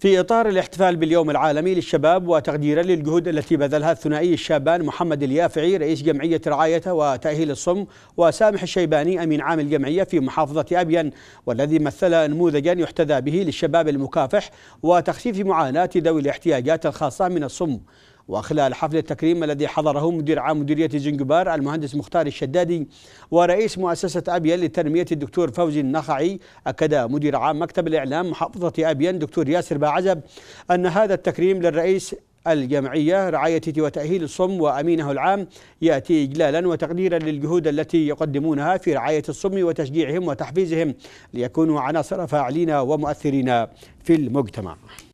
في إطار الاحتفال باليوم العالمي للشباب وتقديرا للجهود التي بذلها الثنائي الشابان محمد اليافعي رئيس جمعية رعاية وتأهيل الصم وسامح الشيباني أمين عام الجمعية في محافظة أبين والذي مثل نموذجا يحتذى به للشباب المكافح وتخفيف معاناة ذوي الاحتياجات الخاصة من الصم وخلال حفل التكريم الذي حضره مدير عام مديرية جنجبار المهندس مختار الشدادي ورئيس مؤسسة أبين للتنمية الدكتور فوزي النخعي أكد مدير عام مكتب الإعلام محافظة أبين دكتور ياسر باعزب أن هذا التكريم للرئيس الجمعية رعاية وتأهيل الصم وأمينه العام يأتي إجلالا وتقديرا للجهود التي يقدمونها في رعاية الصم وتشجيعهم وتحفيزهم ليكونوا عناصر فاعلين ومؤثرين في المجتمع